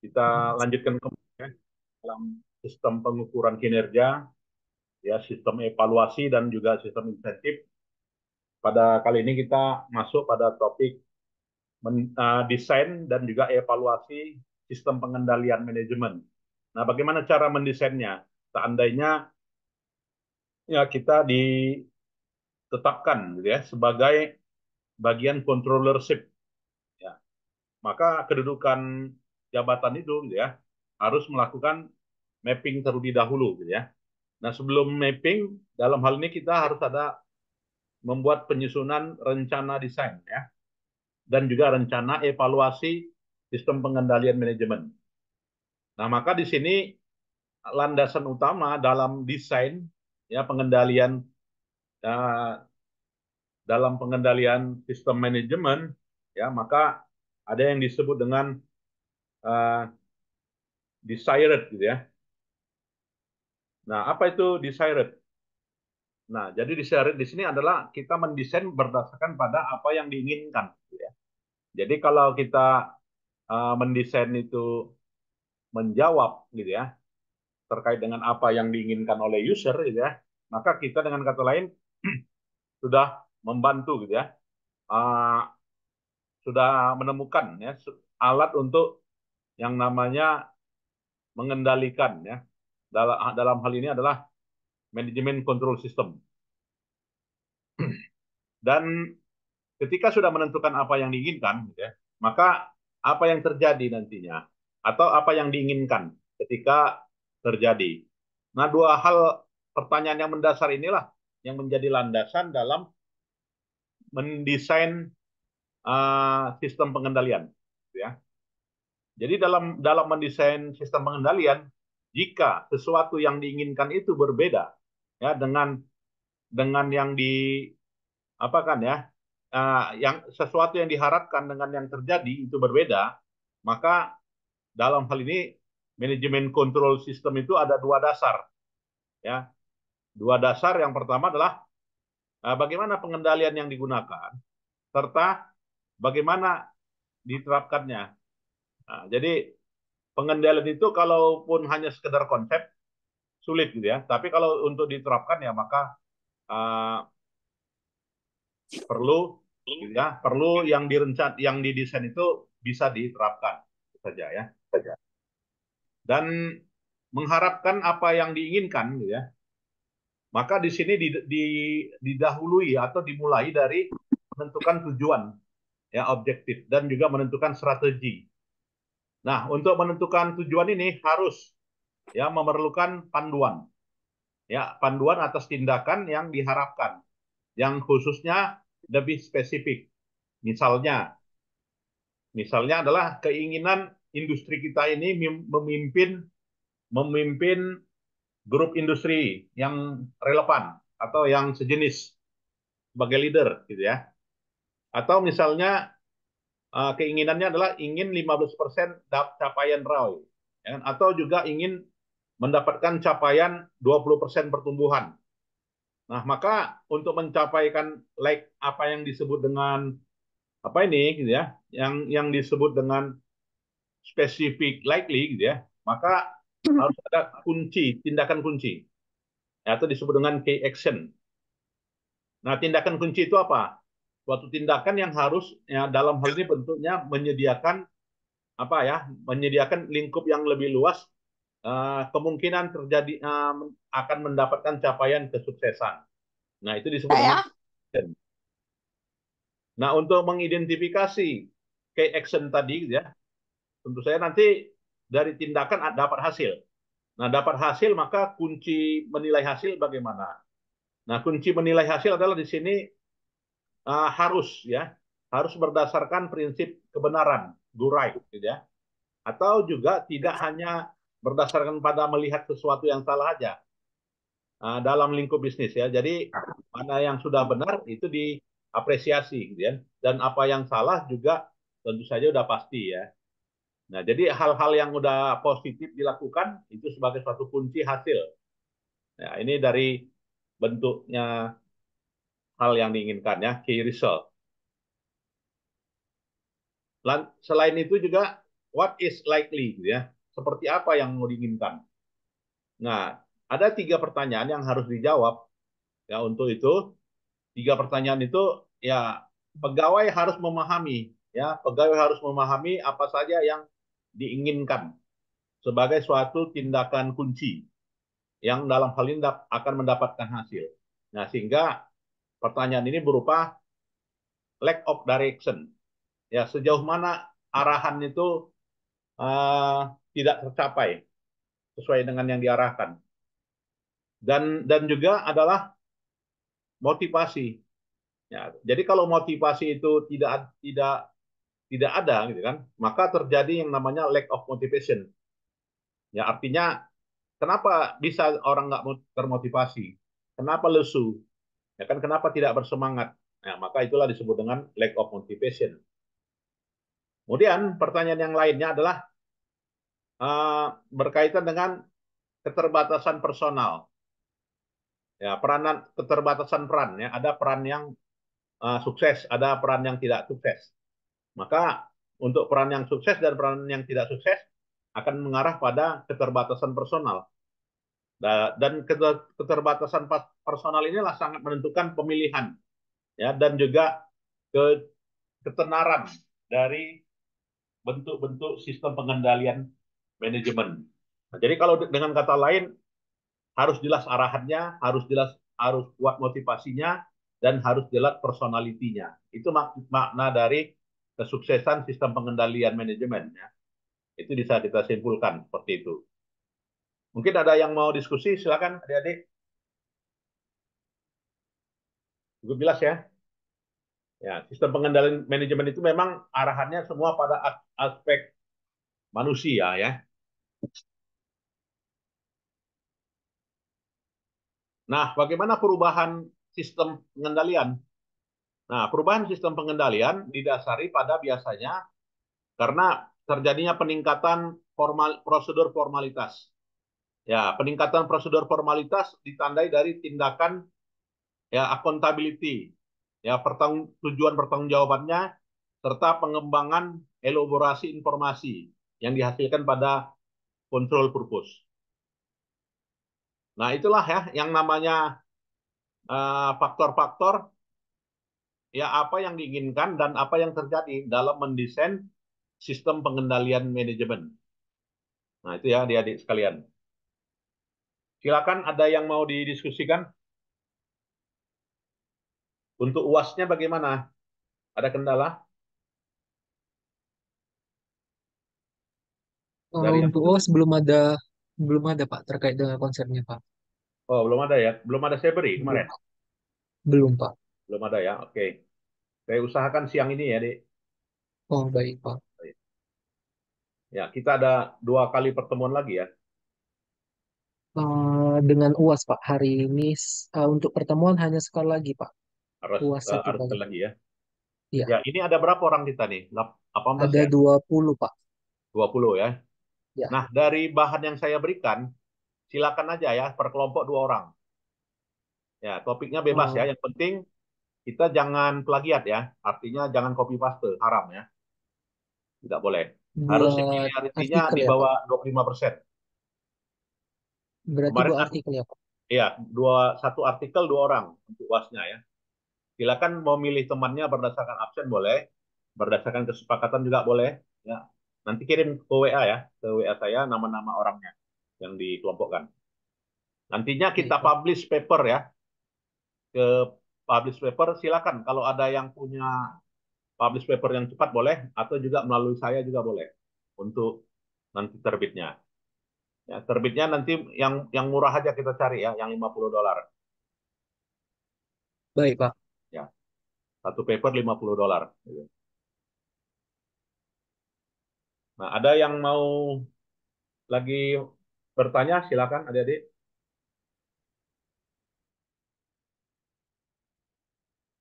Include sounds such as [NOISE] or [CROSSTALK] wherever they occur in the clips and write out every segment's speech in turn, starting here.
kita hmm. lanjutkan kembali ya, dalam sistem pengukuran kinerja, ya sistem evaluasi dan juga sistem insentif. Pada kali ini kita masuk pada topik men, uh, desain dan juga evaluasi sistem pengendalian manajemen. Nah, bagaimana cara mendesainnya? Seandainya ya kita ditetapkan gitu ya sebagai bagian controllership, ya, maka kedudukan jabatan itu gitu ya harus melakukan mapping terlebih dahulu gitu ya. Nah, sebelum mapping dalam hal ini kita harus ada membuat penyusunan rencana desain ya dan juga rencana evaluasi sistem pengendalian manajemen. Nah, maka di sini landasan utama dalam desain ya pengendalian ya, dalam pengendalian sistem manajemen ya maka ada yang disebut dengan uh, desired gitu ya. Nah, apa itu desired? Nah, jadi desired di sini adalah kita mendesain berdasarkan pada apa yang diinginkan. Gitu ya. Jadi kalau kita uh, mendesain itu menjawab gitu ya terkait dengan apa yang diinginkan oleh user gitu ya, maka kita dengan kata lain [CLEARS THROAT] sudah membantu gitu ya, uh, sudah menemukan ya alat untuk yang namanya mengendalikan ya. Dalam, ah, dalam hal ini adalah manajemen kontrol sistem. [CLEARS THROAT] Dan ketika sudah menentukan apa yang diinginkan, ya, maka apa yang terjadi nantinya atau apa yang diinginkan ketika terjadi. Nah, dua hal pertanyaan yang mendasar inilah yang menjadi landasan dalam mendesain uh, sistem pengendalian, ya. Jadi dalam dalam mendesain sistem pengendalian, jika sesuatu yang diinginkan itu berbeda ya dengan dengan yang di apa kan ya uh, yang sesuatu yang diharapkan dengan yang terjadi itu berbeda maka dalam hal ini manajemen kontrol sistem itu ada dua dasar ya dua dasar yang pertama adalah uh, bagaimana pengendalian yang digunakan serta bagaimana diterapkannya Nah, jadi pengendalian itu kalaupun hanya sekedar konsep sulit gitu ya. Tapi kalau untuk diterapkan ya maka uh, perlu gitu ya, perlu yang direncat yang didesain itu bisa diterapkan saja ya, saja. Dan mengharapkan apa yang diinginkan gitu ya. Maka di sini did, di, didahului atau dimulai dari menentukan tujuan ya objektif dan juga menentukan strategi Nah, untuk menentukan tujuan ini harus ya memerlukan panduan. Ya, panduan atas tindakan yang diharapkan yang khususnya lebih spesifik. Misalnya misalnya adalah keinginan industri kita ini memimpin memimpin grup industri yang relevan atau yang sejenis sebagai leader gitu ya. Atau misalnya Eh, keinginannya adalah ingin 15% capaian ROI ya kan? atau juga ingin mendapatkan capaian 20% pertumbuhan. Nah, maka untuk mencapaikan like apa yang disebut dengan apa ini gitu ya, yang yang disebut dengan specific likely gitu ya, maka hmm. harus ada kunci, tindakan kunci. Ya, atau disebut dengan key action. Nah, tindakan kunci itu apa? suatu tindakan yang harus ya, dalam hal ini bentuknya menyediakan apa ya menyediakan lingkup yang lebih luas uh, kemungkinan terjadi uh, akan mendapatkan capaian kesuksesan. Nah itu disebut ya. Nah untuk mengidentifikasi key action tadi ya tentu saya nanti dari tindakan dapat hasil. Nah dapat hasil maka kunci menilai hasil bagaimana? Nah kunci menilai hasil adalah di sini uh, harus ya harus berdasarkan prinsip kebenaran, gurai gitu ya. Atau juga tidak hanya berdasarkan pada melihat sesuatu yang salah aja uh, dalam lingkup bisnis ya. Jadi mana yang sudah benar itu diapresiasi, gitu ya. Dan apa yang salah juga tentu saja udah pasti ya. Nah, jadi hal-hal yang udah positif dilakukan itu sebagai suatu kunci hasil. Nah, ini dari bentuknya hal yang diinginkan ya, key result. Selain itu juga what is likely gitu ya, seperti apa yang mau diinginkan. Nah, ada tiga pertanyaan yang harus dijawab ya untuk itu. Tiga pertanyaan itu ya pegawai harus memahami ya, pegawai harus memahami apa saja yang diinginkan sebagai suatu tindakan kunci yang dalam hal ini akan mendapatkan hasil. Nah, sehingga Pertanyaan ini berupa lack of direction. Ya, sejauh mana arahan itu uh, tidak tercapai sesuai dengan yang diarahkan. Dan dan juga adalah motivasi. Ya, jadi kalau motivasi itu tidak tidak tidak ada gitu kan, maka terjadi yang namanya lack of motivation. Ya, artinya kenapa bisa orang nggak termotivasi? Kenapa lesu? Ya kan kenapa tidak bersemangat? Nah, maka itulah disebut dengan lack of motivation. Kemudian pertanyaan yang lainnya adalah uh, berkaitan dengan keterbatasan personal. Ya, peranan keterbatasan peran ya, ada peran yang uh, sukses, ada peran yang tidak sukses. Maka untuk peran yang sukses dan peran yang tidak sukses akan mengarah pada keterbatasan personal dan keterbatasan personal inilah sangat menentukan pemilihan ya dan juga ke ketenaran dari bentuk-bentuk sistem pengendalian manajemen. Nah, jadi kalau dengan kata lain harus jelas arahannya, harus jelas harus kuat motivasinya dan harus jelas personalitinya. Itu makna dari kesuksesan sistem pengendalian manajemen ya. Itu bisa kita simpulkan seperti itu. Mungkin ada yang mau diskusi, silakan adik-adik. Cukup jelas ya. Ya, sistem pengendalian manajemen itu memang arahannya semua pada aspek manusia ya. Nah, bagaimana perubahan sistem pengendalian? Nah, perubahan sistem pengendalian didasari pada biasanya karena terjadinya peningkatan formal prosedur formalitas Ya, peningkatan prosedur formalitas ditandai dari tindakan ya accountability, ya pertang tujuan pertanggungjawabannya serta pengembangan elaborasi informasi yang dihasilkan pada kontrol purpose. Nah, itulah ya yang namanya eh, faktor-faktor uh, ya apa yang diinginkan dan apa yang terjadi dalam mendesain sistem pengendalian manajemen. Nah, itu ya adik-adik sekalian. Silakan ada yang mau didiskusikan? Untuk uasnya bagaimana? Ada kendala? Kalau Dari untuk UAS belum ada belum ada Pak terkait dengan konsepnya Pak. Oh belum ada ya, belum ada saya beri kemarin. Belum Pak. Belum ada ya, oke. Saya usahakan siang ini ya, Dek. Oh baik Pak. Ya kita ada dua kali pertemuan lagi ya. Eh, dengan UAS Pak hari ini uh, untuk pertemuan hanya sekali lagi Pak Harus UAS eh, satu lagi ya. Iya. Ya, ini ada berapa orang kita nih? 18 Ada ya? 20 Pak. 20 ya. Ya. Nah, dari bahan yang saya berikan, silakan aja ya per kelompok dua orang. Ya, topiknya bebas ya. oh. ya. Yang penting kita jangan plagiat ya. Artinya jangan copy paste, haram ya. Tidak boleh. Harus yang artinya di bawah ya, lima persen. Berarti Kemarin dua artikel ya, Pak? Iya, dua, satu artikel dua orang untuk wasnya ya. Silakan memilih temannya berdasarkan absen boleh, berdasarkan kesepakatan juga boleh. Ya, nanti kirim ke WA ya, ke WA saya nama-nama orangnya yang dikelompokkan. Nantinya kita Baik, publish paper ya, ke publish paper silakan. Kalau ada yang punya publish paper yang cepat boleh, atau juga melalui saya juga boleh untuk nanti terbitnya. Ya, terbitnya nanti yang yang murah aja kita cari ya, yang 50 dolar. Baik, Pak. Ya. Satu paper 50 dolar. Gitu. Nah, ada yang mau lagi bertanya? Silakan, adik-adik.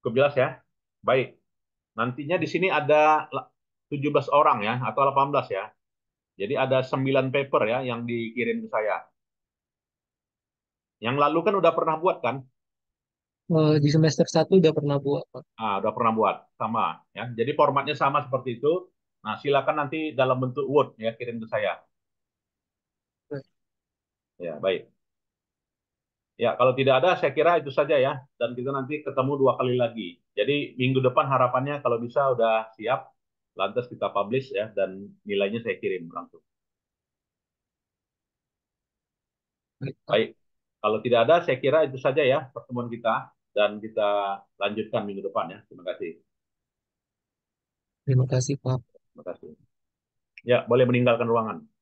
Cukup jelas ya? Baik. Nantinya di sini ada 17 orang ya, atau 18 ya. Jadi ada 9 paper ya yang dikirim ke saya. Yang lalu kan udah pernah buat kan? Eh, di semester 1 udah pernah buat. Ah, udah pernah buat. Sama ya. Jadi formatnya sama seperti itu. Nah, silakan nanti dalam bentuk Word ya kirim ke saya. Baik. Ya, baik. Ya, kalau tidak ada saya kira itu saja ya dan kita nanti ketemu dua kali lagi. Jadi minggu depan harapannya kalau bisa udah siap lantas kita publish ya dan nilainya saya kirim langsung. Baik, kalau tidak ada saya kira itu saja ya pertemuan kita dan kita lanjutkan minggu depan ya. Terima kasih. Terima kasih Pak. Terima kasih. Ya, boleh meninggalkan ruangan.